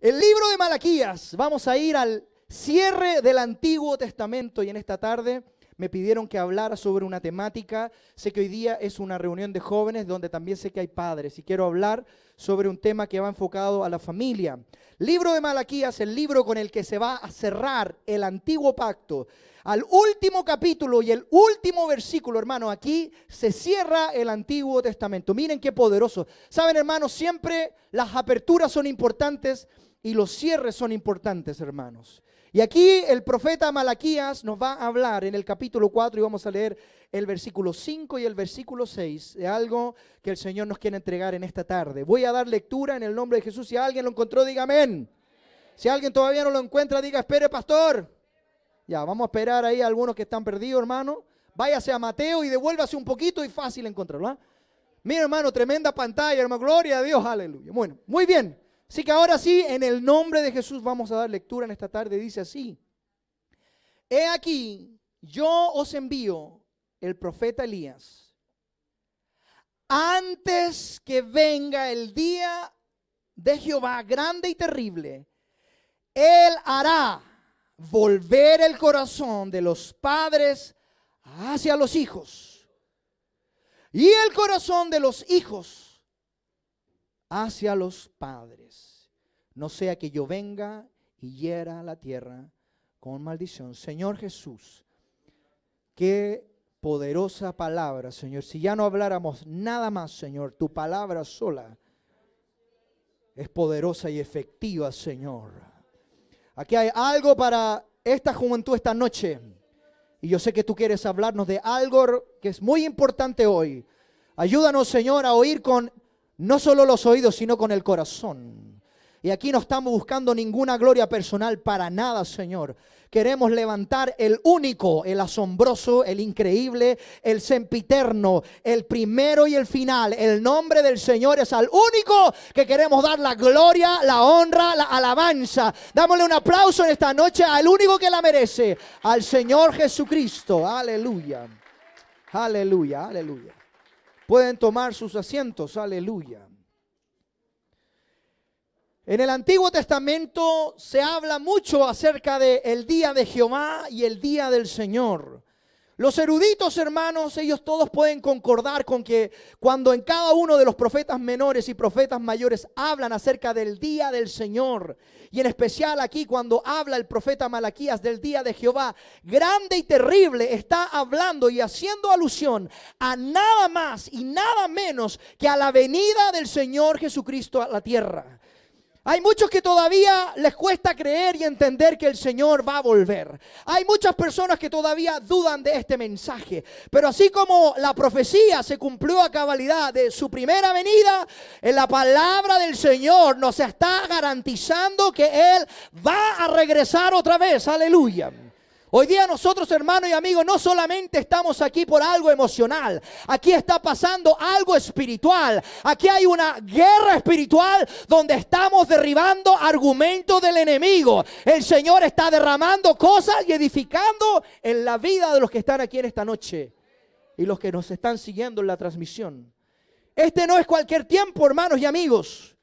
El libro de Malaquías, vamos a ir al cierre del Antiguo Testamento y en esta tarde me pidieron que hablara sobre una temática. Sé que hoy día es una reunión de jóvenes donde también sé que hay padres y quiero hablar sobre un tema que va enfocado a la familia. Libro de Malaquías, el libro con el que se va a cerrar el antiguo pacto. Al último capítulo y el último versículo, hermano, aquí se cierra el Antiguo Testamento. Miren qué poderoso. Saben, hermano siempre las aperturas son importantes y los cierres son importantes, hermanos. Y aquí el profeta Malaquías nos va a hablar en el capítulo 4 y vamos a leer el versículo 5 y el versículo 6 de algo que el Señor nos quiere entregar en esta tarde. Voy a dar lectura en el nombre de Jesús. Si alguien lo encontró, diga amén. Si alguien todavía no lo encuentra, diga espere, pastor. Ya, vamos a esperar ahí a algunos que están perdidos, hermano. Váyase a Mateo y devuélvase un poquito y fácil encontrarlo. ¿ah? Mira, hermano, tremenda pantalla, hermano. Gloria a Dios, aleluya. Bueno, muy bien. Así que ahora sí, en el nombre de Jesús vamos a dar lectura en esta tarde. Dice así, he aquí, yo os envío el profeta Elías antes que venga el día de Jehová grande y terrible. Él hará volver el corazón de los padres hacia los hijos y el corazón de los hijos hacia los padres. No sea que yo venga y hiera la tierra con maldición. Señor Jesús, qué poderosa palabra, Señor. Si ya no habláramos nada más, Señor, tu palabra sola es poderosa y efectiva, Señor. Aquí hay algo para esta juventud esta noche. Y yo sé que tú quieres hablarnos de algo que es muy importante hoy. Ayúdanos, Señor, a oír con no solo los oídos, sino con el corazón. Y aquí no estamos buscando ninguna gloria personal para nada, Señor. Queremos levantar el único, el asombroso, el increíble, el sempiterno, el primero y el final. El nombre del Señor es al único que queremos dar la gloria, la honra, la alabanza. Dámosle un aplauso en esta noche al único que la merece, al Señor Jesucristo. Aleluya. Aleluya, aleluya. Pueden tomar sus asientos, aleluya. En el Antiguo Testamento se habla mucho acerca del día de Jehová y el día del Señor. Los eruditos, hermanos, ellos todos pueden concordar con que cuando en cada uno de los profetas menores y profetas mayores hablan acerca del día del Señor, y en especial aquí cuando habla el profeta Malaquías del día de Jehová, grande y terrible, está hablando y haciendo alusión a nada más y nada menos que a la venida del Señor Jesucristo a la tierra. Hay muchos que todavía les cuesta creer y entender que el Señor va a volver. Hay muchas personas que todavía dudan de este mensaje. Pero así como la profecía se cumplió a cabalidad de su primera venida, en la palabra del Señor nos está garantizando que Él va a regresar otra vez. Aleluya. Hoy día nosotros, hermanos y amigos, no solamente estamos aquí por algo emocional, aquí está pasando algo espiritual, aquí hay una guerra espiritual donde estamos derribando argumentos del enemigo. El Señor está derramando cosas y edificando en la vida de los que están aquí en esta noche y los que nos están siguiendo en la transmisión. Este no es cualquier tiempo, hermanos y amigos.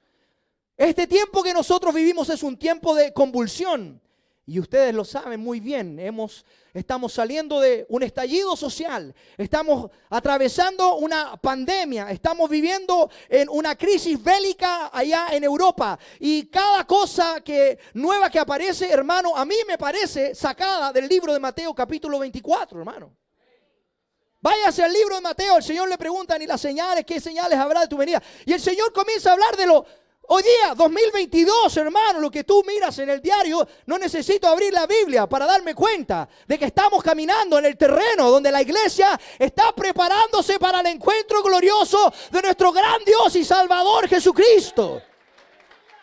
Este tiempo que nosotros vivimos es un tiempo de convulsión. Y ustedes lo saben muy bien, hemos, estamos saliendo de un estallido social, estamos atravesando una pandemia, estamos viviendo en una crisis bélica allá en Europa. Y cada cosa que, nueva que aparece, hermano, a mí me parece sacada del libro de Mateo capítulo 24, hermano. Váyase al libro de Mateo, el Señor le pregunta, ni las señales, qué señales habrá de tu venida. Y el Señor comienza a hablar de lo Hoy día, 2022, hermano, lo que tú miras en el diario, no necesito abrir la Biblia para darme cuenta de que estamos caminando en el terreno donde la iglesia está preparándose para el encuentro glorioso de nuestro gran Dios y Salvador Jesucristo.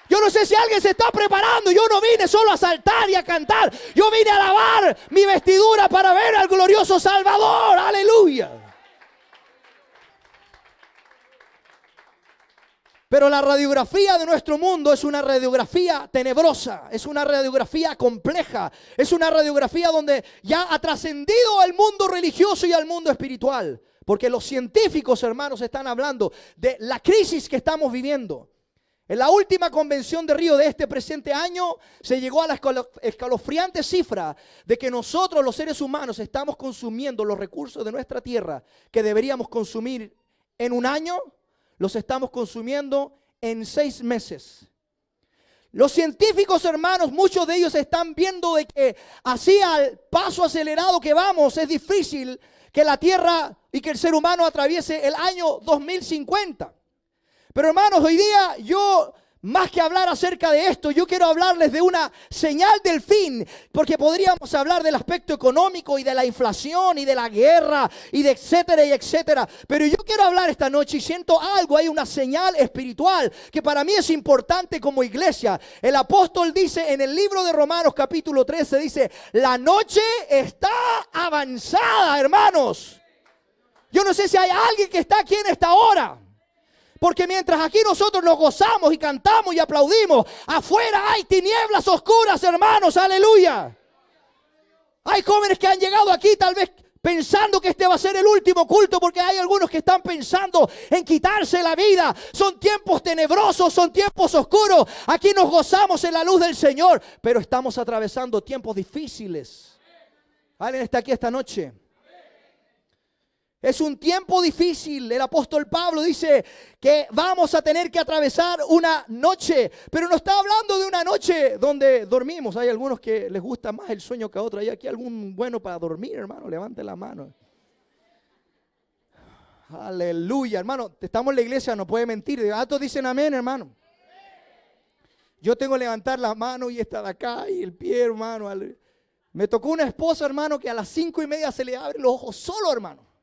Yo no sé si alguien se está preparando. Yo no vine solo a saltar y a cantar. Yo vine a lavar mi vestidura para ver al glorioso Salvador. Aleluya. Pero la radiografía de nuestro mundo es una radiografía tenebrosa, es una radiografía compleja, es una radiografía donde ya ha trascendido al mundo religioso y al mundo espiritual. Porque los científicos, hermanos, están hablando de la crisis que estamos viviendo. En la última convención de Río de este presente año se llegó a la escalofriante cifra de que nosotros los seres humanos estamos consumiendo los recursos de nuestra tierra que deberíamos consumir en un año los estamos consumiendo en seis meses. Los científicos hermanos, muchos de ellos están viendo de que así al paso acelerado que vamos es difícil que la Tierra y que el ser humano atraviese el año 2050. Pero hermanos, hoy día yo más que hablar acerca de esto, yo quiero hablarles de una señal del fin, porque podríamos hablar del aspecto económico y de la inflación y de la guerra y de etcétera y etcétera. Pero yo quiero hablar esta noche y siento algo, hay una señal espiritual que para mí es importante como iglesia. El apóstol dice en el libro de Romanos capítulo 13, dice, la noche está avanzada, hermanos. Yo no sé si hay alguien que está aquí en esta hora porque mientras aquí nosotros nos gozamos y cantamos y aplaudimos, afuera hay tinieblas oscuras, hermanos, aleluya. Hay jóvenes que han llegado aquí tal vez pensando que este va a ser el último culto, porque hay algunos que están pensando en quitarse la vida. Son tiempos tenebrosos, son tiempos oscuros. Aquí nos gozamos en la luz del Señor, pero estamos atravesando tiempos difíciles. ¿Alguien está aquí esta noche? Es un tiempo difícil. El apóstol Pablo dice que vamos a tener que atravesar una noche, pero no está hablando de una noche donde dormimos. Hay algunos que les gusta más el sueño que a otros. ¿Hay aquí algún bueno para dormir, hermano? Levante la mano. Aleluya, hermano. Estamos en la iglesia, no puede mentir. Todos dicen amén, hermano. Yo tengo que levantar la mano y esta de acá y el pie, hermano. Me tocó una esposa, hermano, que a las cinco y media se le abren los ojos solo, hermano.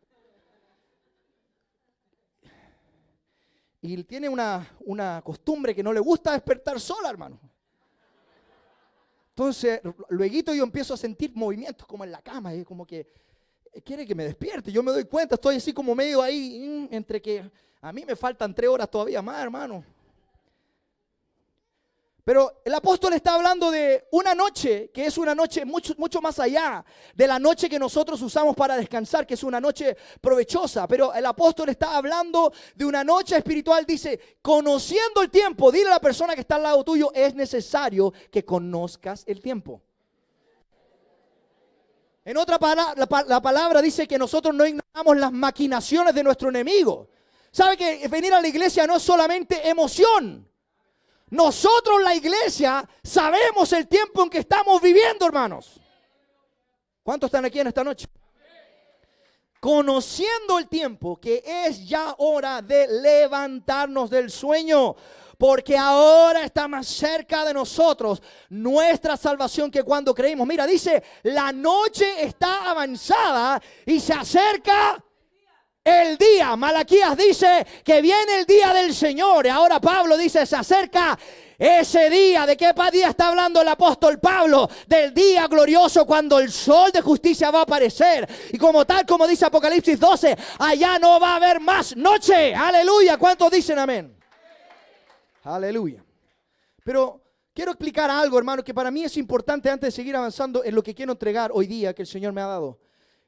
Y tiene una, costumbre que no le gusta despertar sola, hermano. Entonces, luego yo empiezo a sentir movimientos como en la cama, y como que quiere que me despierte. Yo me doy cuenta, estoy así como medio ahí, mm, entre que a mí me faltan tres horas todavía más, hermano. Pero el apóstol está hablando de una noche que es una noche mucho, mucho, más allá de la noche que nosotros usamos para descansar, que es una noche provechosa. Pero el apóstol está hablando de una noche espiritual. Dice, conociendo el tiempo, dile a la persona que está al lado tuyo, es necesario que conozcas el tiempo. En otra palabra, la, la palabra dice que nosotros no ignoramos las maquinaciones de nuestro enemigo. ¿Sabe que venir a la iglesia no es solamente emoción? Nosotros la iglesia sabemos el tiempo en que estamos viviendo, hermanos. ¿Cuántos están aquí en esta noche? Conociendo el tiempo que es ya hora de levantarnos del sueño, porque ahora está más cerca de nosotros nuestra salvación que cuando creímos. Mira, dice, la noche está avanzada y se acerca el día. Malaquías dice que viene el día del Señor. Y ahora Pablo dice, se acerca ese día. ¿De qué día está hablando el apóstol Pablo? Del día glorioso cuando el sol de justicia va a aparecer. Y como tal, como dice Apocalipsis 12, allá no va a haber más noche. Aleluya. ¿Cuántos dicen amén? Aleluya. Pero quiero explicar algo, hermano, que para mí es importante antes de seguir avanzando en lo que quiero entregar hoy día que el Señor me ha dado.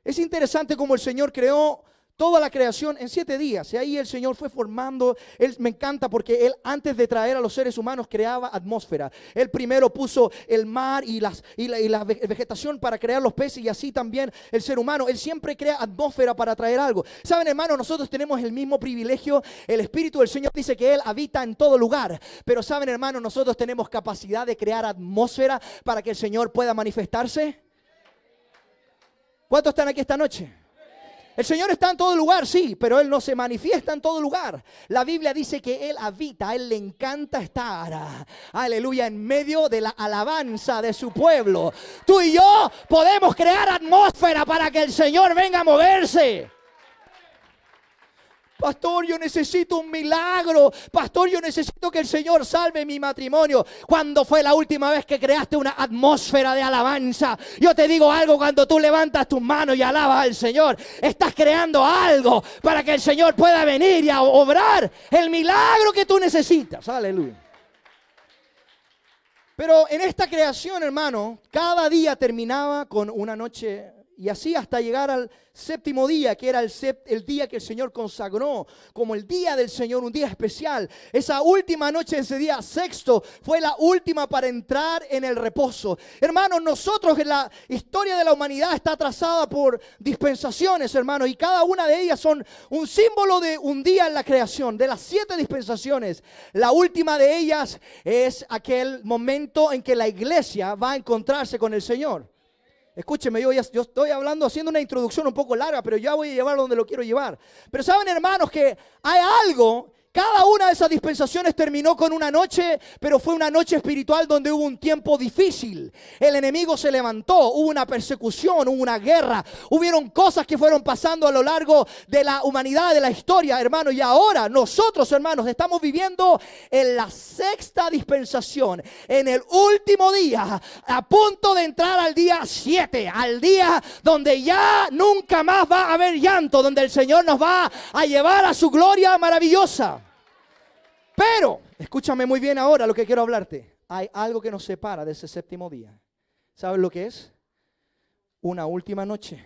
Es interesante como el Señor creó Toda la creación en siete días. Y ahí el Señor fue formando. Él me encanta porque Él antes de traer a los seres humanos creaba atmósfera. Él primero puso el mar y, las, y, la, y la vegetación para crear los peces y así también el ser humano. Él siempre crea atmósfera para traer algo. Saben hermanos, nosotros tenemos el mismo privilegio. El Espíritu del Señor dice que Él habita en todo lugar. Pero saben hermanos, nosotros tenemos capacidad de crear atmósfera para que el Señor pueda manifestarse. ¿Cuántos están aquí esta noche? El Señor está en todo lugar, sí, pero Él no se manifiesta en todo lugar. La Biblia dice que Él habita, Él le encanta estar, aleluya, en medio de la alabanza de su pueblo. Tú y yo podemos crear atmósfera para que el Señor venga a moverse. Pastor, yo necesito un milagro. Pastor, yo necesito que el Señor salve mi matrimonio. Cuando fue la última vez que creaste una atmósfera de alabanza? Yo te digo algo cuando tú levantas tus manos y alabas al Señor. Estás creando algo para que el Señor pueda venir y obrar el milagro que tú necesitas. Aleluya. Pero en esta creación, hermano, cada día terminaba con una noche y así hasta llegar al séptimo día, que era el, día que el Señor consagró, como el día del Señor, un día especial. Esa última noche, ese día sexto, fue la última para entrar en el reposo. Hermanos, nosotros en la historia de la humanidad está trazada por dispensaciones, hermanos, y cada una de ellas son un símbolo de un día en la creación, de las siete dispensaciones. La última de ellas es aquel momento en que la iglesia va a encontrarse con el Señor. Escúcheme, yo, yo estoy hablando, haciendo una introducción un poco larga, pero ya voy a llevar donde lo quiero llevar. Pero saben, hermanos, que hay algo cada una de esas dispensaciones terminó con una noche, pero fue una noche espiritual donde hubo un tiempo difícil. El enemigo se levantó, hubo una persecución, hubo una guerra, hubieron cosas que fueron pasando a lo largo de la humanidad, de la historia, hermano. Y ahora nosotros, hermanos, estamos viviendo en la sexta dispensación, en el último día, a punto de entrar al día 7, al día donde ya nunca más va a haber llanto, donde el Señor nos va a llevar a su gloria maravillosa. Pero, escúchame muy bien ahora lo que quiero hablarte. Hay algo que nos separa de ese séptimo día. ¿Sabes lo que es? Una última noche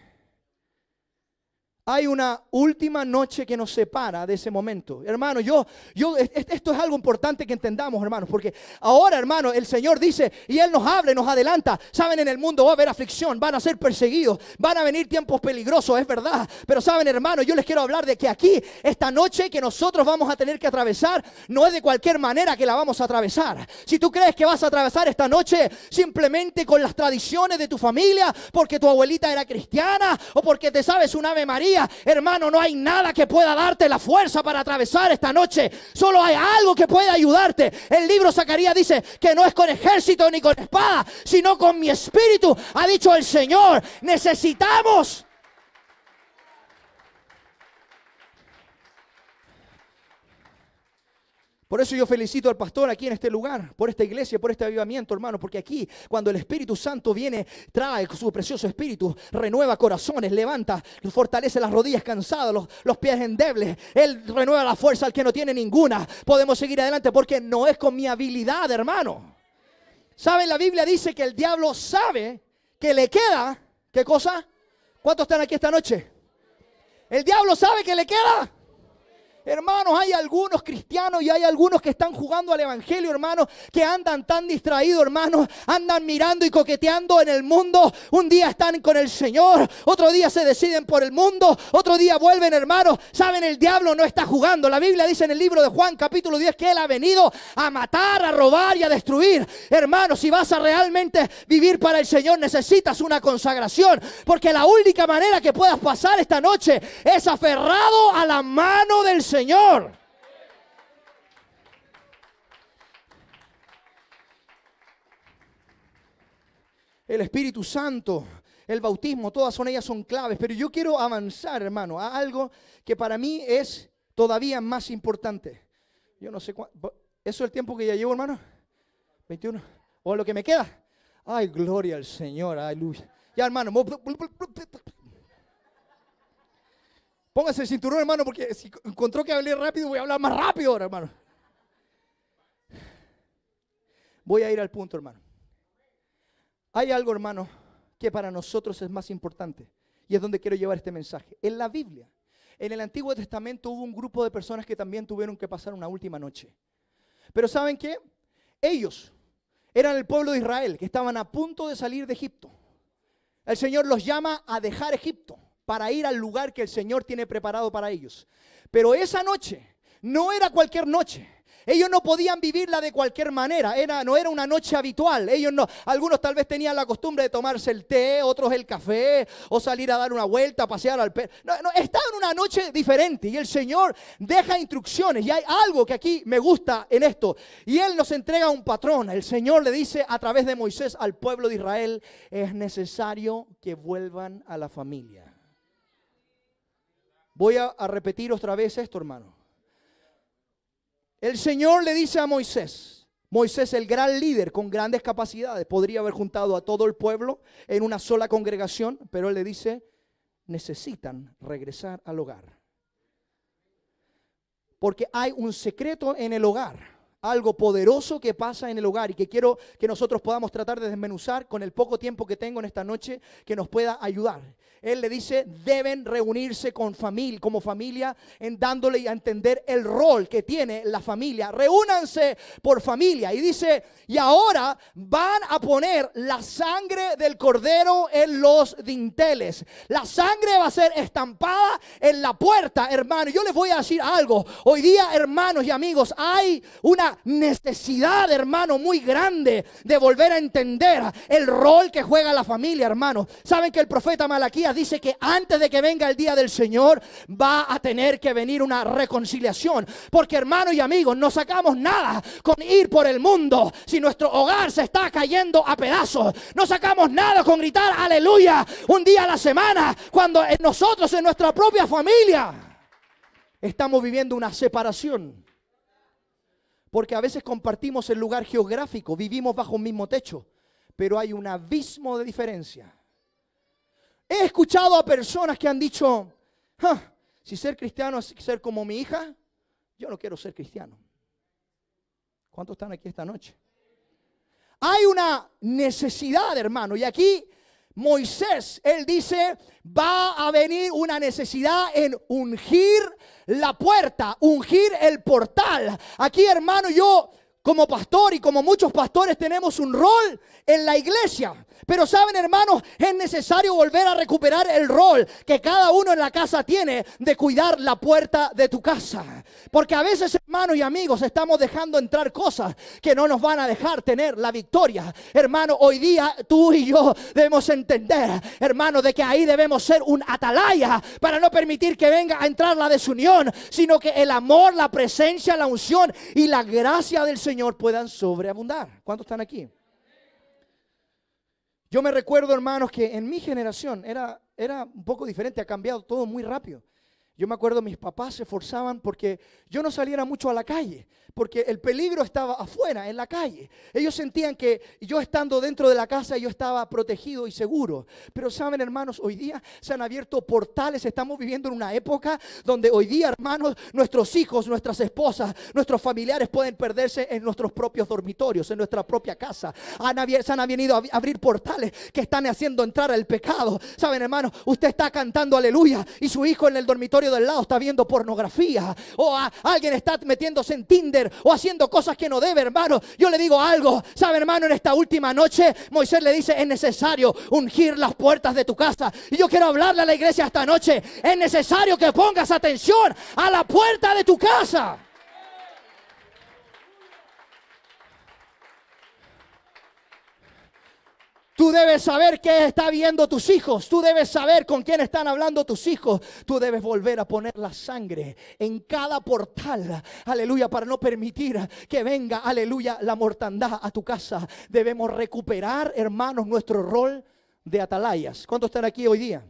hay una última noche que nos separa de ese momento. Hermano, yo, yo, esto es algo importante que entendamos, hermano, porque ahora, hermano, el Señor dice, y Él nos habla y nos adelanta, saben, en el mundo va a haber aflicción, van a ser perseguidos, van a venir tiempos peligrosos, es verdad, pero saben, hermano, yo les quiero hablar de que aquí, esta noche que nosotros vamos a tener que atravesar, no es de cualquier manera que la vamos a atravesar. Si tú crees que vas a atravesar esta noche simplemente con las tradiciones de tu familia, porque tu abuelita era cristiana, o porque te sabes un Ave María, hermano, no hay nada que pueda darte la fuerza para atravesar esta noche. Solo hay algo que pueda ayudarte. El libro Zacarías dice que no es con ejército ni con espada, sino con mi espíritu, ha dicho el Señor. Necesitamos Por eso yo felicito al pastor aquí en este lugar, por esta iglesia, por este avivamiento, hermano, porque aquí cuando el Espíritu Santo viene, trae su precioso Espíritu, renueva corazones, levanta, fortalece las rodillas cansadas, los, pies endebles, Él renueva la fuerza al que no tiene ninguna. Podemos seguir adelante porque no es con mi habilidad, hermano. ¿Saben? La Biblia dice que el diablo sabe que le queda, ¿qué cosa? ¿Cuántos están aquí esta noche? El diablo sabe que le queda Hermanos, hay algunos cristianos y hay algunos que están jugando al Evangelio, hermanos, que andan tan distraídos, hermanos, andan mirando y coqueteando en el mundo. Un día están con el Señor, otro día se deciden por el mundo, otro día vuelven, hermanos. Saben, el diablo no está jugando. La Biblia dice en el libro de Juan capítulo 10 que Él ha venido a matar, a robar y a destruir. Hermanos, si vas a realmente vivir para el Señor, necesitas una consagración, porque la única manera que puedas pasar esta noche es aferrado a la mano del Señor. Señor. El Espíritu Santo, el bautismo, todas son ellas son claves, pero yo quiero avanzar, hermano, a algo que para mí es todavía más importante. Yo no sé cuánto, eso es el tiempo que ya llevo, hermano. 21 o lo que me queda. Ay, gloria al Señor, aleluya. Ya, hermano, Póngase el cinturón, hermano, porque si encontró que hablé rápido, voy a hablar más rápido ahora, hermano. Voy a ir al punto, hermano. Hay algo, hermano, que para nosotros es más importante. Y es donde quiero llevar este mensaje. En la Biblia, en el Antiguo Testamento hubo un grupo de personas que también tuvieron que pasar una última noche. Pero ¿saben qué? Ellos eran el pueblo de Israel, que estaban a punto de salir de Egipto. El Señor los llama a dejar Egipto para ir al lugar que el Señor tiene preparado para ellos. Pero esa noche no era cualquier noche. Ellos no podían vivirla de cualquier manera, era, no era una noche habitual. Ellos no, algunos tal vez tenían la costumbre de tomarse el té, otros el café, o salir a dar una vuelta, pasear al perro. No, no, estaban una noche diferente y el Señor deja instrucciones. Y hay algo que aquí me gusta en esto. Y Él nos entrega un patrón. El Señor le dice a través de Moisés al pueblo de Israel, es necesario que vuelvan a la familia. Voy a, repetir otra vez esto, hermano. El Señor le dice a Moisés, Moisés, el gran líder con grandes capacidades, podría haber juntado a todo el pueblo en una sola congregación, pero él le dice, necesitan regresar al hogar. Porque hay un secreto en el hogar algo poderoso que pasa en el hogar y que quiero que nosotros podamos tratar de desmenuzar con el poco tiempo que tengo en esta noche que nos pueda ayudar. Él le dice, deben reunirse con familia, como familia, en dándole a entender el rol que tiene la familia. Reúnanse por familia. Y dice, y ahora van a poner la sangre del cordero en los dinteles. La sangre va a ser estampada en la puerta, hermano. Yo les voy a decir algo. Hoy día, hermanos y amigos, hay una necesidad, hermano, muy grande de volver a entender el rol que juega la familia, hermano. Saben que el profeta Malaquías dice que antes de que venga el día del Señor va a tener que venir una reconciliación. Porque, hermano y amigos, no sacamos nada con ir por el mundo si nuestro hogar se está cayendo a pedazos. No sacamos nada con gritar aleluya un día a la semana cuando nosotros en nuestra propia familia estamos viviendo una separación. Porque a veces compartimos el lugar geográfico, vivimos bajo un mismo techo, pero hay un abismo de diferencia. He escuchado a personas que han dicho, si ser cristiano es ser como mi hija, yo no quiero ser cristiano. ¿Cuántos están aquí esta noche? Hay una necesidad, hermano, y aquí Moisés, él dice, va a venir una necesidad en ungir la puerta, ungir el portal. Aquí, hermano, yo como pastor y como muchos pastores tenemos un rol en la iglesia. Pero saben hermanos, es necesario volver a recuperar el rol que cada uno en la casa tiene de cuidar la puerta de tu casa. Porque a veces hermanos y amigos estamos dejando entrar cosas que no nos van a dejar tener la victoria. Hermano, hoy día tú y yo debemos entender, hermano, de que ahí debemos ser un atalaya para no permitir que venga a entrar la desunión, sino que el amor, la presencia, la unción y la gracia del Señor puedan sobreabundar. ¿Cuántos están aquí? Yo me recuerdo, hermanos, que en mi generación era, era un poco diferente, ha cambiado todo muy rápido. Yo me acuerdo, mis papás se forzaban porque yo no saliera mucho a la calle, porque el peligro estaba afuera, en la calle. Ellos sentían que yo estando dentro de la casa, yo estaba protegido y seguro. Pero saben, hermanos, hoy día se han abierto portales, estamos viviendo en una época donde hoy día, hermanos, nuestros hijos, nuestras esposas, nuestros familiares pueden perderse en nuestros propios dormitorios, en nuestra propia casa. Han se han venido a abrir portales que están haciendo entrar El pecado. Saben, hermanos, usted está cantando aleluya y su hijo en el dormitorio del lado está viendo pornografía o alguien está metiéndose en Tinder o haciendo cosas que no debe, hermano. Yo le digo algo, sabe, hermano, en esta última noche Moisés le dice, es necesario ungir las puertas de tu casa. Y yo quiero hablarle a la iglesia esta noche, es necesario que pongas atención a la puerta de tu casa. Tú debes saber qué está viendo tus hijos. Tú debes saber con quién están hablando tus hijos. Tú debes volver a poner la sangre en cada portal. Aleluya, para no permitir que venga, aleluya, la mortandad a tu casa. Debemos recuperar, hermanos, nuestro rol de atalayas. ¿Cuántos están aquí hoy día?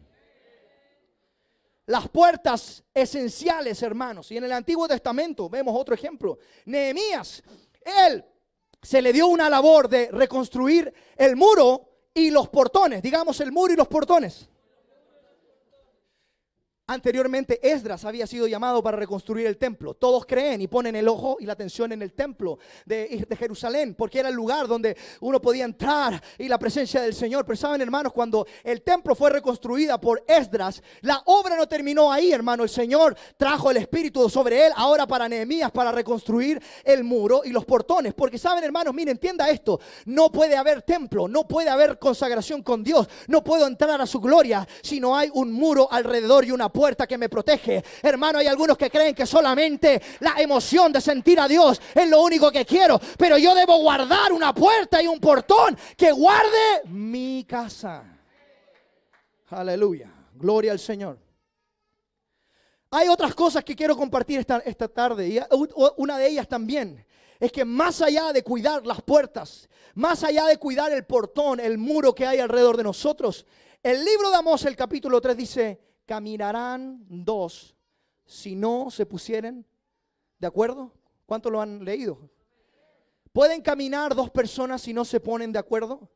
Las puertas esenciales, hermanos. Y en el Antiguo Testamento vemos otro ejemplo. Nehemías, él se le dio una labor de reconstruir el muro y los portones, digamos el muro y los portones. Anteriormente Esdras había sido llamado para reconstruir el templo. Todos creen y ponen el ojo y la atención en el templo de, Jerusalén, porque era el lugar donde uno podía entrar y la presencia del Señor. Pero saben, hermanos, cuando el templo fue reconstruida por Esdras, la obra no terminó ahí, hermano. El Señor trajo el Espíritu sobre él ahora para Nehemías, para reconstruir el muro y los portones. Porque saben, hermanos, miren, entienda esto. No puede haber templo, no puede haber consagración con Dios, no puedo entrar a su gloria si no hay un muro alrededor y una puerta puerta que me protege. Hermano, hay algunos que creen que solamente la emoción de sentir a Dios es lo único que quiero, pero yo debo guardar una puerta y un portón que guarde mi casa. Aleluya, gloria al Señor. Hay otras cosas que quiero compartir esta, esta tarde y una de ellas también es que más allá de cuidar las puertas, más allá de cuidar el portón, el muro que hay alrededor de nosotros, el libro de Amós, el capítulo 3, dice caminarán dos si no se pusieren de acuerdo. ¿Cuánto lo han leído? ¿Pueden caminar dos personas si no se ponen de acuerdo?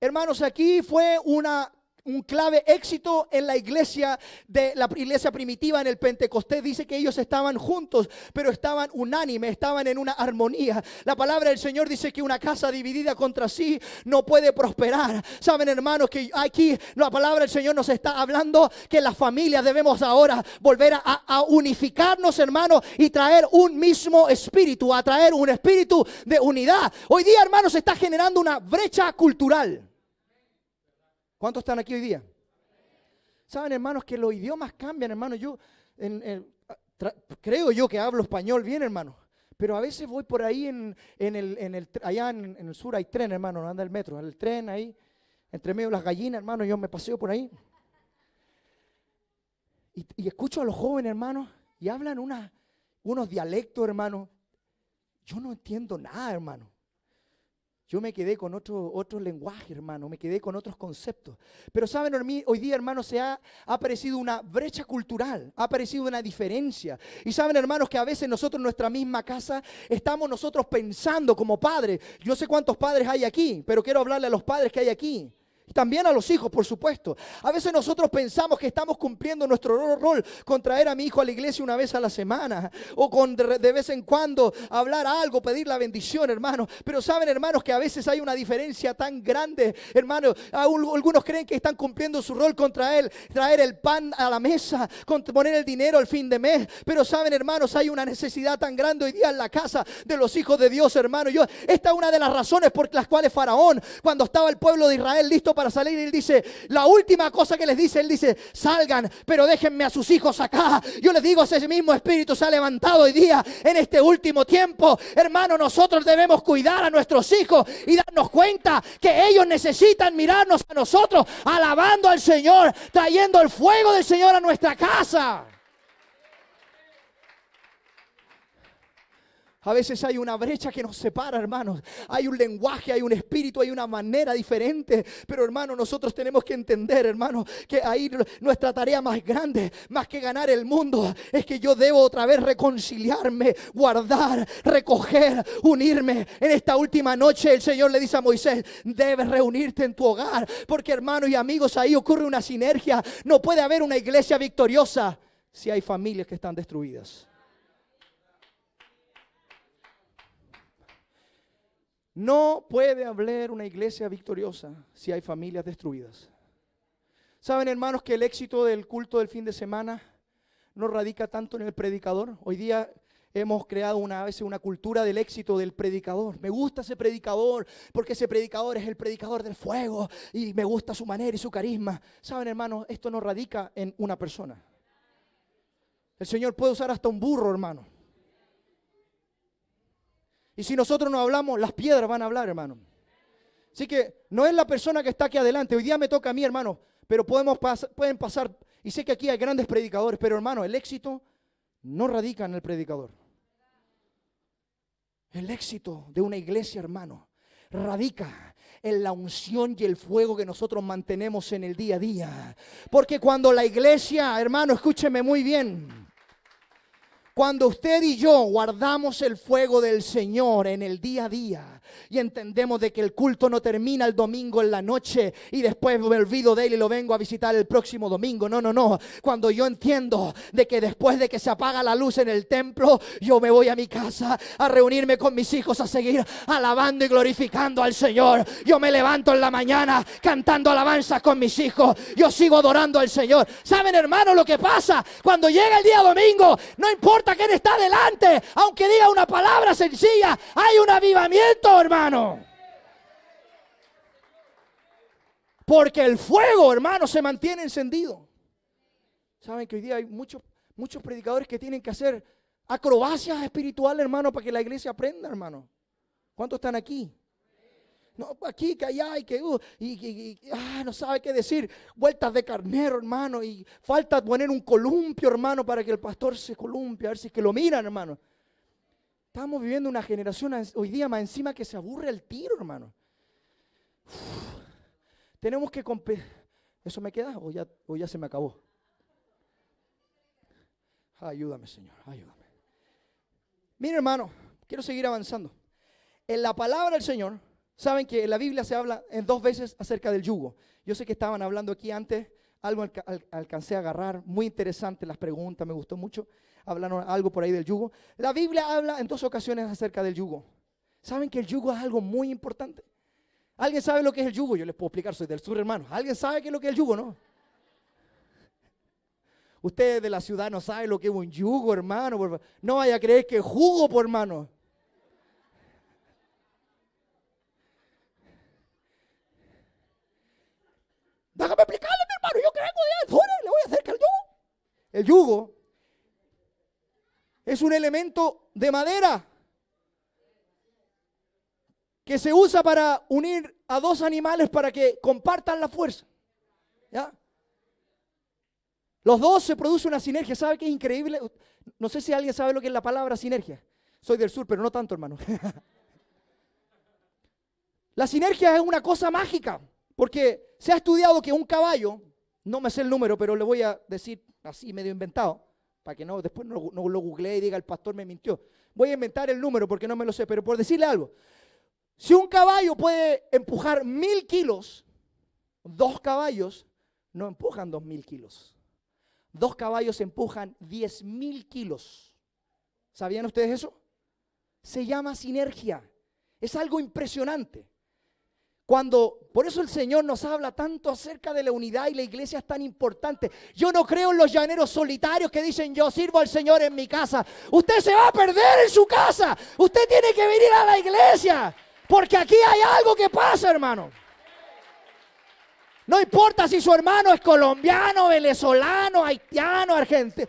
Hermanos, aquí fue una un clave éxito en la iglesia de la iglesia primitiva en el Pentecostés. Dice que ellos estaban juntos, pero estaban unánime estaban en una armonía. La palabra del Señor dice que una casa dividida contra sí no puede prosperar. Saben, hermanos, que aquí la palabra del Señor nos está hablando que las familias debemos ahora volver a, unificarnos, hermanos, y traer un mismo espíritu, a traer un espíritu de unidad. Hoy día, hermanos, se está generando una brecha cultural. ¿Cuántos están aquí hoy día? Saben, hermanos, que los idiomas cambian, hermano. Yo creo yo que hablo español bien, hermano. Pero a veces voy por ahí en, el, allá en, el sur hay tren, hermanos, no anda el metro, el tren ahí, entre medio las gallinas, hermanos, yo me paseo por ahí. Y, escucho a los jóvenes, hermanos, y hablan unos dialectos, hermanos. Yo no entiendo nada, hermano. Yo me quedé con otro, lenguaje, hermano, me quedé con otros conceptos. Pero saben, hoy día, hermano, se ha, aparecido una brecha cultural, ha aparecido una diferencia. Y saben, hermanos, que a veces nosotros en nuestra misma casa estamos nosotros pensando como padres. Yo sé cuántos padres hay aquí, pero quiero hablarle a los padres que hay aquí. También a los hijos, por supuesto. A veces nosotros pensamos que estamos cumpliendo nuestro rol con traer a mi hijo a la iglesia una vez a la semana o con de vez en cuando hablar algo, pedir la bendición, hermano. Pero saben, hermanos, que a veces hay una diferencia tan grande, hermano. Algunos creen que están cumpliendo su rol contra él, traer el pan a la mesa, poner el dinero al fin de mes. Pero saben, hermanos, hay una necesidad tan grande hoy día en la casa de los hijos de Dios, hermano. esta es una de las razones por las cuales Faraón, cuando estaba el pueblo de Israel listo para salir. Y él dice, la última cosa que les dice, él dice, salgan, pero déjenme a sus hijos acá. Yo les digo, ese mismo espíritu se ha levantado hoy día en este último tiempo. Hermano, nosotros debemos cuidar a nuestros hijos y darnos cuenta que ellos necesitan mirarnos a nosotros, alabando al Señor, trayendo el fuego del Señor a nuestra casa. A veces hay una brecha que nos separa, hermanos. Hay un lenguaje, hay un espíritu, hay una manera diferente. Pero, hermano, nosotros tenemos que entender, hermanos, que ahí nuestra tarea más grande, más que ganar el mundo, es que yo debo otra vez reconciliarme, guardar, recoger, unirme. En esta última noche el Señor le dice a Moisés, debes reunirte en tu hogar. Porque, hermanos y amigos, ahí ocurre una sinergia. No puede haber una iglesia victoriosa si hay familias que están destruidas. No puede haber una iglesia victoriosa si hay familias destruidas. Saben, hermanos, que el éxito del culto del fin de semana no radica tanto en el predicador. Hoy día hemos creado una, vez una cultura del éxito del predicador. Me gusta ese predicador porque ese predicador es el predicador del fuego y me gusta su manera y su carisma. Saben, hermanos, esto no radica en una persona. El Señor puede usar hasta un burro, hermano. Y si nosotros no hablamos, las piedras van a hablar, hermano. Así que no es la persona que está aquí adelante. Hoy día me toca a mí, hermano. Pero podemos pueden pasar. Y sé que aquí hay grandes predicadores. Pero, hermano, el éxito no radica en el predicador. El éxito de una iglesia, hermano, radica en la unción y el fuego que nosotros mantenemos en el día a día. Porque cuando la iglesia, hermano, escúcheme muy bien. Cuando usted y yo guardamos el fuego del Señor en el día a día, y entendemos de que el culto no termina el domingo en la noche y después me olvido de él y lo vengo a visitar el próximo domingo. No, no, no. Cuando yo entiendo de que después de que se apaga la luz en el templo, yo me voy a mi casa a reunirme con mis hijos a seguir alabando y glorificando al Señor. Yo me levanto en la mañana cantando alabanzas con mis hijos. Yo sigo adorando al Señor. ¿Saben, hermano, lo que pasa? Cuando llega el día domingo, no importa quién está delante, aunque diga una palabra sencilla, hay un avivamiento hermano. Porque el fuego, hermano, se mantiene encendido. Saben que hoy día hay muchos, muchos predicadores que tienen que hacer acrobacias espirituales, hermano, para que la iglesia aprenda, hermano. ¿Cuántos están aquí? No, aquí, que allá, y que, uh, ah, no sabe qué decir. Vueltas de carnero, hermano, y falta poner un columpio, hermano, para que el pastor se columpie, a ver si es que lo miran, hermano. Estamos viviendo una generación hoy día más encima que se aburre el tiro, hermano. tenemos que ¿Eso me queda o ya, o ya se me acabó? Ayúdame, Señor, ayúdame. Mira, hermano, quiero seguir avanzando. En la palabra del Señor, saben que en la Biblia se habla en dos veces acerca del yugo. Yo sé que estaban hablando aquí antes, algo alcancé a agarrar, muy interesante las preguntas, me gustó mucho hablan algo por ahí del yugo. La Biblia habla en dos ocasiones acerca del yugo. ¿Saben que el yugo es algo muy importante? ¿Alguien sabe lo que es el yugo? Yo les puedo explicar, soy del sur, hermano. ¿Alguien sabe qué es lo que es el yugo, no? Ustedes de la ciudad no saben lo que es un yugo, hermano. No vaya a creer que es jugo, por hermano. Déjame explicarle, mi hermano. Yo creo que voy a hacer el yugo. El yugo es un elemento de madera que se usa para unir a dos animales para que compartan la fuerza. ¿Ya? Los dos se produce una sinergia. ¿Sabe qué es increíble? No sé si alguien sabe lo que es la palabra sinergia. Soy del sur, pero no tanto, hermano. la sinergia es una cosa mágica, porque se ha estudiado que un caballo, no me sé el número, pero le voy a decir así medio inventado, para que no después no, lo googlee y diga el pastor me mintió. Voy a inventar el número porque no me lo sé, pero por decirle algo, si un caballo puede empujar mil kilos, dos caballos no empujan dos mil kilos. Dos caballos empujan diez mil kilos. ¿Sabían ustedes eso? Se llama sinergia. Es algo impresionante. Cuando, por eso el Señor nos habla tanto acerca de la unidad y la iglesia es tan importante. Yo no creo en los llaneros solitarios que dicen yo sirvo al Señor en mi casa. Usted se va a perder en su casa. Usted tiene que venir a la iglesia. Porque aquí hay algo que pasa, hermano. No importa si su hermano es colombiano, venezolano, haitiano, argentino.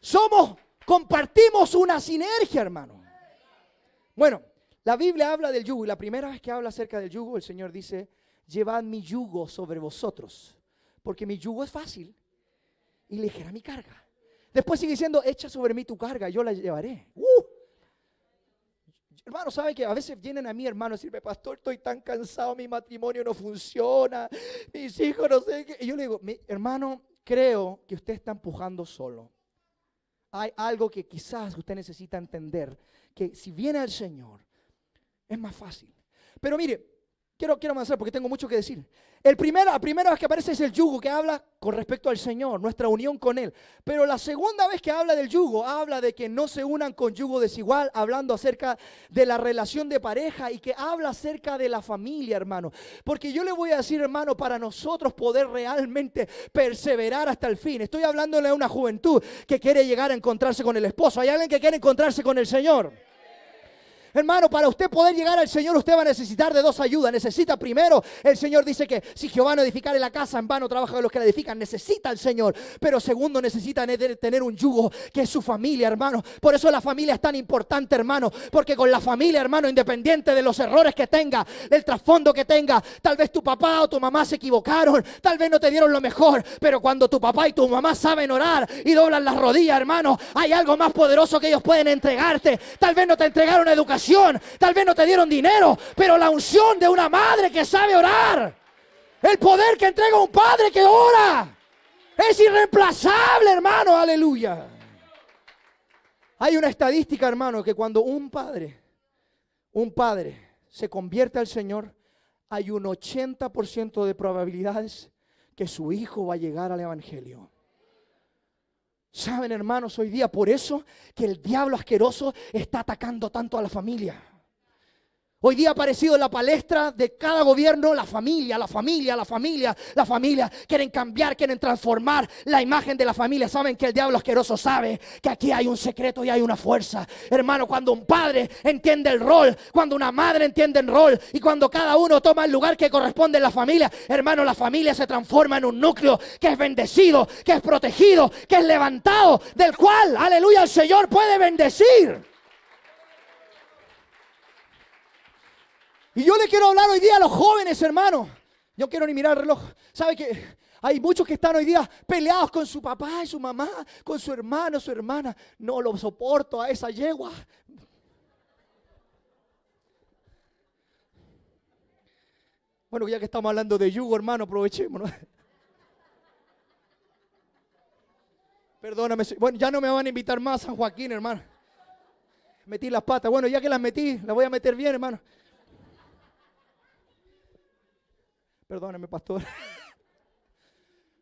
Somos, compartimos una sinergia, hermano. Bueno, la Biblia habla del yugo y la primera vez que habla acerca del yugo, el Señor dice, llevad mi yugo sobre vosotros, porque mi yugo es fácil y ligera mi carga. Después sigue diciendo, echa sobre mí tu carga, yo la llevaré. ¡Uh! Hermano, ¿sabe que a veces vienen a mí, hermano, a decirme, pastor, estoy tan cansado, mi matrimonio no funciona, mis hijos no sé qué. Y yo le digo, mi, hermano, creo que usted está empujando solo. Hay algo que quizás usted necesita entender, que si viene al Señor, es más fácil. Pero mire, quiero, quiero avanzar porque tengo mucho que decir. El primero, la primera vez que aparece es el yugo que habla con respecto al Señor, nuestra unión con Él. Pero la segunda vez que habla del yugo, habla de que no se unan con yugo desigual, hablando acerca de la relación de pareja y que habla acerca de la familia, hermano. Porque yo le voy a decir, hermano, para nosotros poder realmente perseverar hasta el fin. Estoy hablándole a una juventud que quiere llegar a encontrarse con el esposo. Hay alguien que quiere encontrarse con el Señor. Hermano, para usted poder llegar al Señor, usted va a necesitar de dos ayudas. Necesita primero, el Señor dice que si Jehová no edificare la casa, en vano trabaja de los que la edifican. Necesita al Señor. Pero segundo, necesita tener un yugo que es su familia, hermano. Por eso la familia es tan importante, hermano. Porque con la familia, hermano, independiente de los errores que tenga, del trasfondo que tenga, tal vez tu papá o tu mamá se equivocaron, tal vez no te dieron lo mejor. Pero cuando tu papá y tu mamá saben orar y doblan las rodillas, hermano, hay algo más poderoso que ellos pueden entregarte. Tal vez no te entregaron educación Tal vez no te dieron dinero, pero la unción de una madre que sabe orar. El poder que entrega un padre que ora. Es irreemplazable, hermano. Aleluya. Hay una estadística, hermano, que cuando un padre, un padre se convierte al Señor, hay un 80% de probabilidades que su hijo va a llegar al Evangelio. Saben, hermanos, hoy día por eso que el diablo asqueroso está atacando tanto a la familia. Hoy día ha aparecido en la palestra de cada gobierno la familia, la familia, la familia, la familia. Quieren cambiar, quieren transformar la imagen de la familia. Saben que el diablo asqueroso sabe que aquí hay un secreto y hay una fuerza. Hermano, cuando un padre entiende el rol, cuando una madre entiende el rol y cuando cada uno toma el lugar que corresponde en la familia, hermano, la familia se transforma en un núcleo que es bendecido, que es protegido, que es levantado, del cual, aleluya, el Señor puede bendecir. Y yo le quiero hablar hoy día a los jóvenes, hermano. Yo quiero ni mirar el reloj. ¿Sabe que hay muchos que están hoy día peleados con su papá y su mamá, con su hermano, su hermana? No lo soporto a esa yegua. Bueno, ya que estamos hablando de yugo, hermano, aprovechémonos. Perdóname. Bueno, ya no me van a invitar más a San Joaquín, hermano. Metí las patas. Bueno, ya que las metí, las voy a meter bien, hermano. Perdóneme, pastor.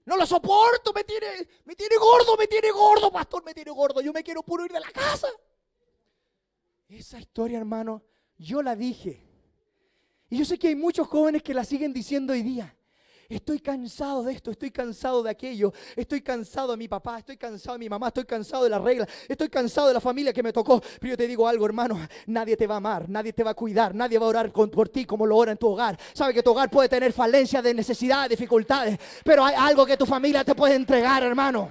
No lo soporto, me tiene, me tiene gordo, me tiene gordo, pastor, me tiene gordo. Yo me quiero puro ir de la casa. Esa historia, hermano, yo la dije. Y yo sé que hay muchos jóvenes que la siguen diciendo hoy día. Estoy cansado de esto, estoy cansado de aquello, estoy cansado de mi papá, estoy cansado de mi mamá, estoy cansado de las reglas, estoy cansado de la familia que me tocó. Pero yo te digo algo, hermano, nadie te va a amar, nadie te va a cuidar, nadie va a orar por ti como lo ora en tu hogar. Sabe que tu hogar puede tener falencias de necesidad, dificultades, pero hay algo que tu familia te puede entregar, hermano.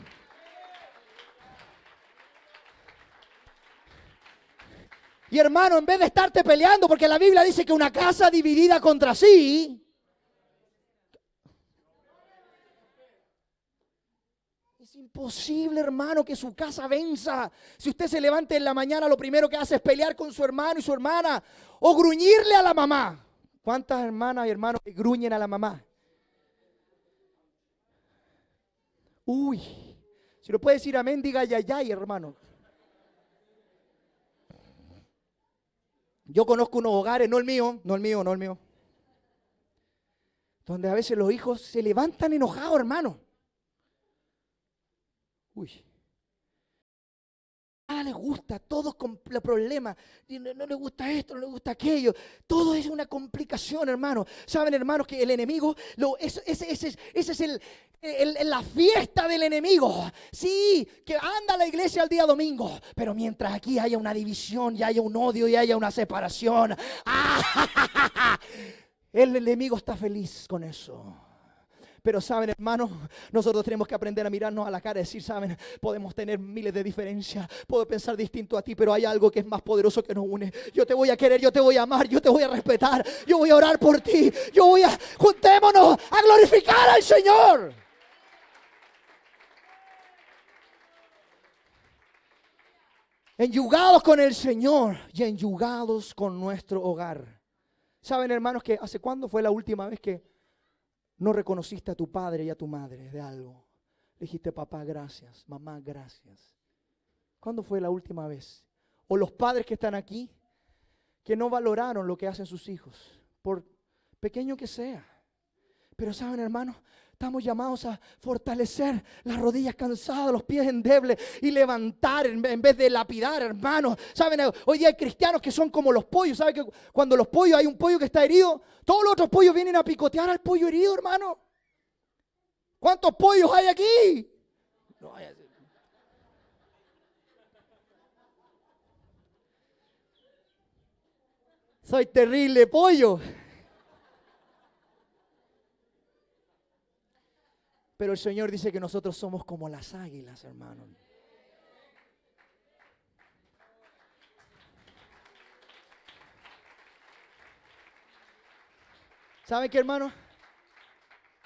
Y hermano, en vez de estarte peleando, porque la Biblia dice que una casa dividida contra sí, posible hermano, que su casa venza. Si usted se levanta en la mañana, lo primero que hace es pelear con su hermano y su hermana o gruñirle a la mamá. ¿Cuántas hermanas y hermanos gruñen a la mamá? Uy, si lo puede decir amén, diga ya ya, hermano. Yo conozco unos hogares, no el mío, no el mío, no el mío, donde a veces los hijos se levantan enojados, hermano. Uy. Nada ah, le gusta, todos con problemas. No, no le gusta esto, no le gusta aquello. Todo es una complicación, hermano. Saben, hermanos, que el enemigo, lo, ese, es el, la fiesta del enemigo. Sí, que anda a la iglesia el día domingo. Pero mientras aquí haya una división, y haya un odio, y haya una separación. El enemigo está feliz con eso. Pero saben, hermanos, nosotros tenemos que aprender a mirarnos a la cara y decir, saben, podemos tener miles de diferencias, puedo pensar distinto a ti, pero hay algo que es más poderoso que nos une. Yo te voy a querer, yo te voy a amar, yo te voy a respetar, yo voy a orar por ti, yo voy a, juntémonos a glorificar al Señor. Enyugados con el Señor y enyugados con nuestro hogar. Saben, hermanos, que hace cuándo fue la última vez que no reconociste a tu padre y a tu madre de algo. dijiste, papá, gracias, mamá, gracias. ¿Cuándo fue la última vez? O los padres que están aquí, que no valoraron lo que hacen sus hijos, por pequeño que sea. Pero saben, hermanos, Estamos llamados a fortalecer las rodillas cansadas, los pies endebles y levantar en vez de lapidar, hermano. Saben, hoy día hay cristianos que son como los pollos. ¿Saben que cuando los pollos hay un pollo que está herido, todos los otros pollos vienen a picotear al pollo herido, hermano? ¿Cuántos pollos hay aquí? No hay soy terrible pollo. Pero el Señor dice que nosotros somos como las águilas, hermano. ¿Saben qué, hermano?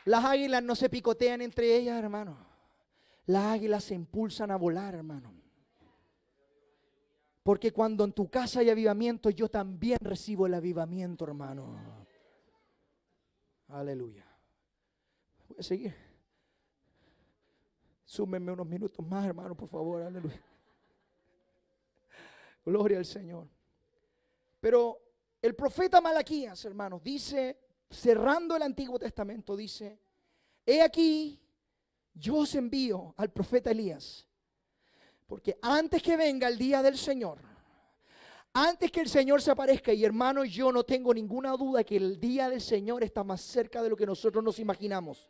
Las águilas no se picotean entre ellas, hermano. Las águilas se impulsan a volar, hermano. Porque cuando en tu casa hay avivamiento, yo también recibo el avivamiento, hermano. Aleluya. Voy a seguir. Súmenme unos minutos más, hermano, por favor, aleluya. Gloria al Señor. Pero el profeta Malaquías, hermanos, dice, cerrando el Antiguo Testamento, dice, he aquí, yo os envío al profeta Elías, porque antes que venga el día del Señor, antes que el Señor se aparezca, y hermanos, yo no tengo ninguna duda que el día del Señor está más cerca de lo que nosotros nos imaginamos.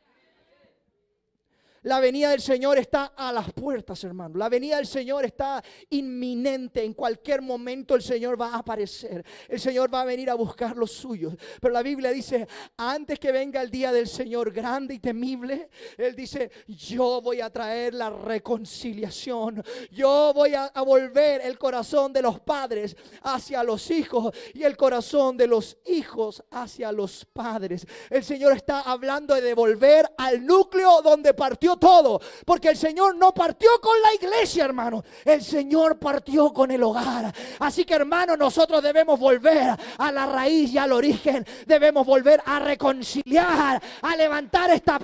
La venida del Señor está a las puertas, hermano. La venida del Señor está inminente. En cualquier momento el Señor va a aparecer. El Señor va a venir a buscar los suyos. Pero la Biblia dice, antes que venga el día del Señor grande y temible, Él dice, yo voy a traer la reconciliación. Yo voy a, a volver el corazón de los padres hacia los hijos y el corazón de los hijos hacia los padres. El Señor está hablando de devolver al núcleo donde partió todo. Porque el Señor no partió con la iglesia, hermano. El Señor partió con el hogar. Así que, hermano, nosotros debemos volver a la raíz y al origen. Debemos volver a reconciliar, a levantar esta,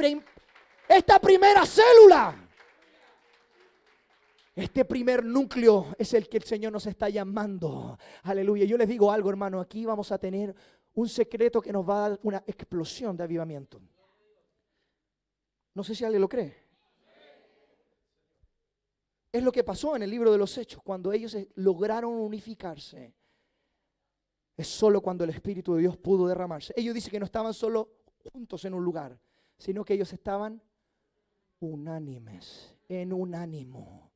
esta primera célula. Este primer núcleo es el que el Señor nos está llamando. Aleluya. Yo les digo algo, hermano. Aquí vamos a tener un secreto que nos va a dar una explosión de avivamiento. No sé si alguien lo cree. Es lo que pasó en el libro de los Hechos, cuando ellos lograron unificarse. Es solo cuando el Espíritu de Dios pudo derramarse. Ellos dicen que no estaban solo juntos en un lugar, sino que ellos estaban unánimes, en un ánimo.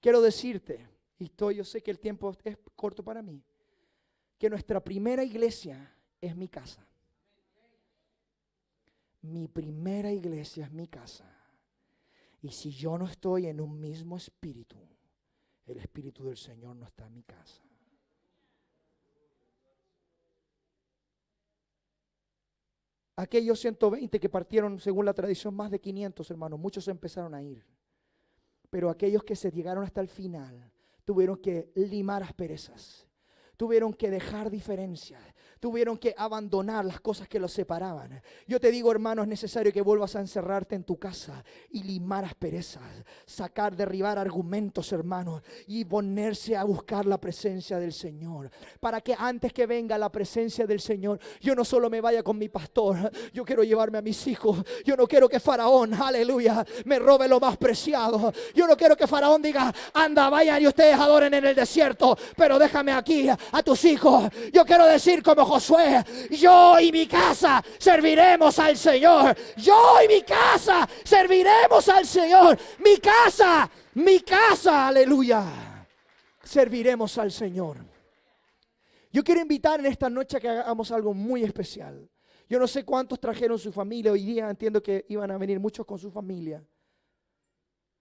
Quiero decirte, y estoy, yo sé que el tiempo es corto para mí, que nuestra primera iglesia es mi casa. Mi primera iglesia es mi casa. Y si yo no estoy en un mismo espíritu, el espíritu del Señor no está en mi casa. Aquellos 120 que partieron, según la tradición, más de 500 hermanos, muchos empezaron a ir. Pero aquellos que se llegaron hasta el final tuvieron que limar asperezas tuvieron que dejar diferencias, tuvieron que abandonar las cosas que los separaban. Yo te digo, hermano, es necesario que vuelvas a encerrarte en tu casa y limar asperezas, sacar, derribar argumentos, hermano, y ponerse a buscar la presencia del Señor. Para que antes que venga la presencia del Señor, yo no solo me vaya con mi pastor, yo quiero llevarme a mis hijos, yo no quiero que Faraón, aleluya, me robe lo más preciado. Yo no quiero que Faraón diga, anda, vayan y ustedes adoren en el desierto, pero déjame aquí a tus hijos. Yo quiero decir como Josué, yo y mi casa serviremos al Señor. Yo y mi casa serviremos al Señor. Mi casa, mi casa, aleluya. Serviremos al Señor. Yo quiero invitar en esta noche a que hagamos algo muy especial. Yo no sé cuántos trajeron su familia hoy día, entiendo que iban a venir muchos con su familia.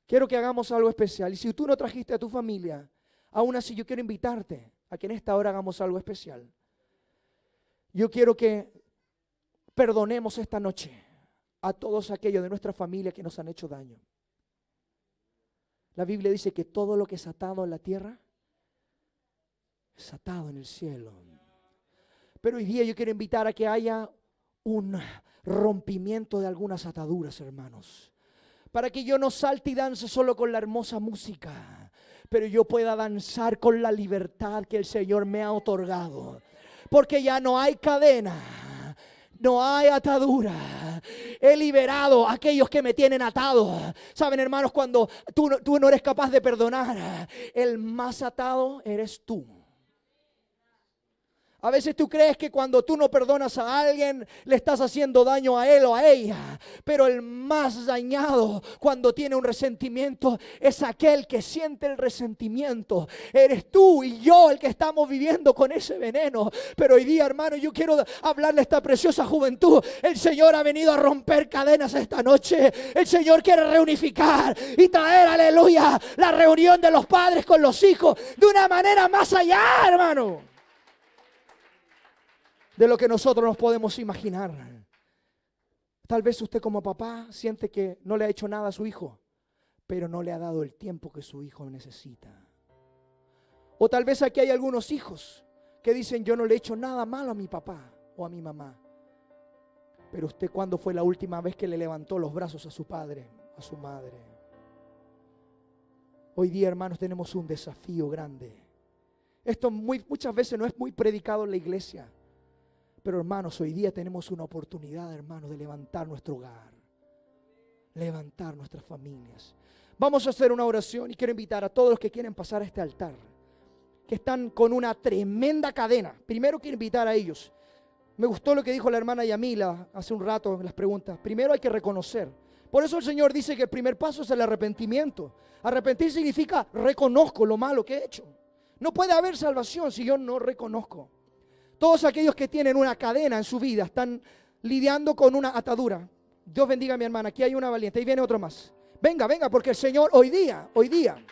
Quiero que hagamos algo especial. Y si tú no trajiste a tu familia, aún así yo quiero invitarte a que en esta hora hagamos algo especial. Yo quiero que perdonemos esta noche a todos aquellos de nuestra familia que nos han hecho daño. La Biblia dice que todo lo que es atado en la tierra es atado en el cielo. Pero hoy día yo quiero invitar a que haya un rompimiento de algunas ataduras, hermanos. Para que yo no salte y dance solo con la hermosa música pero yo pueda danzar con la libertad que el Señor me ha otorgado. Porque ya no hay cadena, no hay atadura. He liberado a aquellos que me tienen atado. Saben, hermanos, cuando tú, tú no eres capaz de perdonar, el más atado eres tú. A veces tú crees que cuando tú no perdonas a alguien, le estás haciendo daño a él o a ella. Pero el más dañado cuando tiene un resentimiento es aquel que siente el resentimiento. Eres tú y yo el que estamos viviendo con ese veneno. Pero hoy día, hermano, yo quiero hablarle a esta preciosa juventud. El Señor ha venido a romper cadenas esta noche. El Señor quiere reunificar y traer, aleluya, la reunión de los padres con los hijos de una manera más allá, hermano de lo que nosotros nos podemos imaginar. Tal vez usted como papá siente que no le ha hecho nada a su hijo, pero no le ha dado el tiempo que su hijo necesita. O tal vez aquí hay algunos hijos que dicen yo no le he hecho nada malo a mi papá o a mi mamá. Pero usted cuándo fue la última vez que le levantó los brazos a su padre, a su madre. Hoy día, hermanos, tenemos un desafío grande. Esto muchas veces no es muy predicado en la iglesia. Pero hermanos, hoy día tenemos una oportunidad, hermanos, de levantar nuestro hogar, levantar nuestras familias. Vamos a hacer una oración y quiero invitar a todos los que quieren pasar a este altar, que están con una tremenda cadena. Primero quiero invitar a ellos. Me gustó lo que dijo la hermana Yamila hace un rato en las preguntas. Primero hay que reconocer. Por eso el Señor dice que el primer paso es el arrepentimiento. Arrepentir significa reconozco lo malo que he hecho. No puede haber salvación si yo no reconozco. Todos aquellos que tienen una cadena en su vida están lidiando con una atadura. Dios bendiga a mi hermana. Aquí hay una valiente. Ahí viene otro más. Venga, venga, porque el Señor hoy día, hoy día,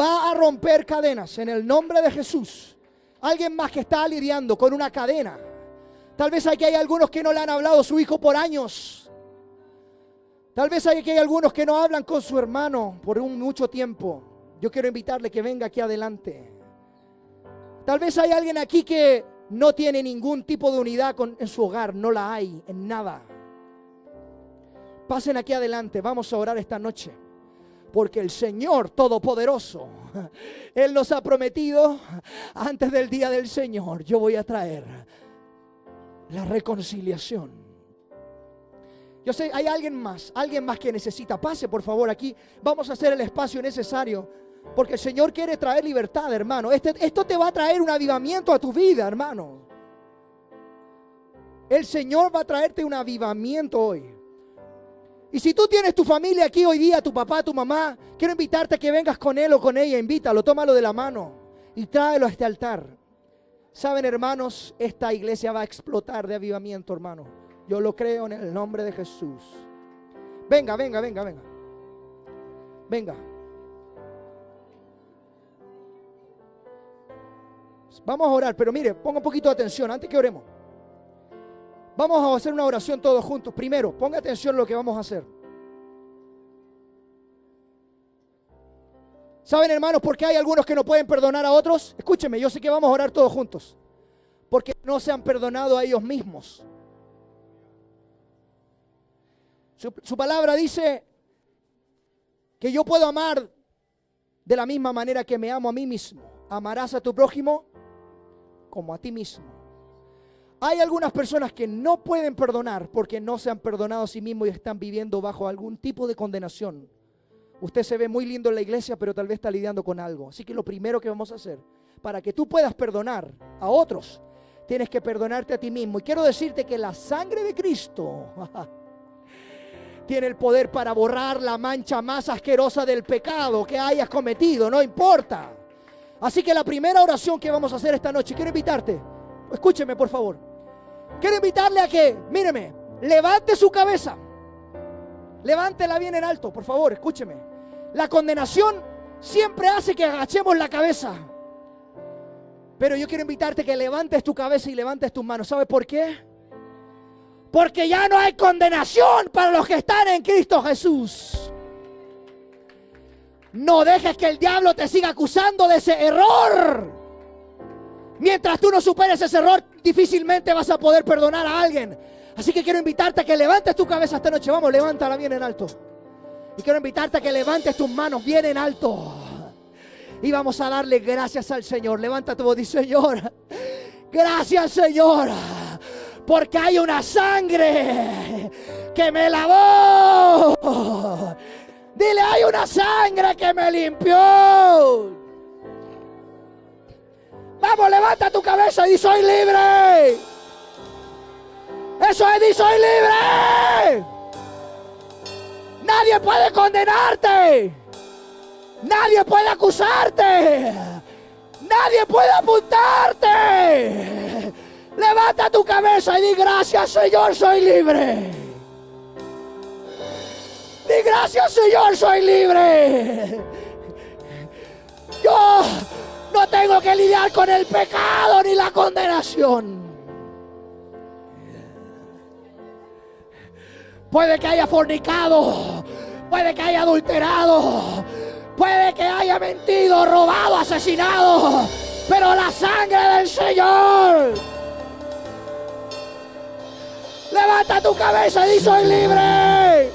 va a romper cadenas en el nombre de Jesús. Alguien más que está lidiando con una cadena. Tal vez aquí hay algunos que no le han hablado a su hijo por años. Tal vez aquí hay algunos que no hablan con su hermano por un mucho tiempo. Yo quiero invitarle que venga aquí adelante. Tal vez hay alguien aquí que no tiene ningún tipo de unidad en su hogar, no la hay, en nada. Pasen aquí adelante, vamos a orar esta noche. Porque el Señor Todopoderoso, Él nos ha prometido, antes del día del Señor, yo voy a traer la reconciliación. Yo sé, hay alguien más, alguien más que necesita. Pase, por favor, aquí. Vamos a hacer el espacio necesario. Porque el Señor quiere traer libertad, hermano. Este, esto te va a traer un avivamiento a tu vida, hermano. El Señor va a traerte un avivamiento hoy. Y si tú tienes tu familia aquí hoy día, tu papá, tu mamá, quiero invitarte a que vengas con él o con ella. Invítalo, tómalo de la mano y tráelo a este altar. Saben, hermanos, esta iglesia va a explotar de avivamiento, hermano. Yo lo creo en el nombre de Jesús. Venga, venga, venga, venga. Venga. Vamos a orar, pero mire, ponga un poquito de atención antes que oremos. Vamos a hacer una oración todos juntos. Primero, ponga atención lo que vamos a hacer. ¿Saben, hermanos, por qué hay algunos que no pueden perdonar a otros? Escúcheme, yo sé que vamos a orar todos juntos. Porque no se han perdonado a ellos mismos. Su, su, palabra dice que yo puedo amar de la misma manera que me amo a mí mismo. Amarás a tu prójimo como a ti mismo. Hay algunas personas que no pueden perdonar porque no se han perdonado a sí mismos y están viviendo bajo algún tipo de condenación. Usted se ve muy lindo en la iglesia, pero tal vez está lidiando con algo. Así que lo primero que vamos a hacer, para que tú puedas perdonar a otros, tienes que perdonarte a ti mismo. Y quiero decirte que la sangre de Cristo tiene el poder para borrar la mancha más asquerosa del pecado que hayas cometido, no importa. Así que la primera oración que vamos a hacer esta noche, quiero invitarte, escúcheme por favor. Quiero invitarle a que, míreme, levante su cabeza. Levántela bien en alto, por favor, escúcheme. La condenación siempre hace que agachemos la cabeza. Pero yo quiero invitarte que levantes tu cabeza y levantes tus manos. ¿Sabes por qué? Porque ya no hay condenación para los que están en Cristo Jesús. No dejes que el diablo te siga acusando de ese error. Mientras tú no superes ese error, difícilmente vas a poder perdonar a alguien. Así que quiero invitarte a que levantes tu cabeza esta noche. Vamos, levántala bien en alto. Y quiero invitarte a que levantes tus manos bien en alto. Y vamos a darle gracias al Señor. Levanta tu voz y Señor. Gracias, Señor. Porque hay una sangre que me lavó Dile, hay una sangre que me limpió. Vamos, levanta tu cabeza y soy libre. Eso es, soy libre. Nadie puede condenarte. Nadie puede acusarte. Nadie puede apuntarte. Levanta tu cabeza y di gracias Señor, soy libre. Di gracias, Señor, soy libre. Yo no tengo que lidiar con el pecado ni la condenación. Puede que haya fornicado, puede que haya adulterado, puede que haya mentido, robado, asesinado, pero la sangre del Señor. Levanta tu cabeza y soy libre.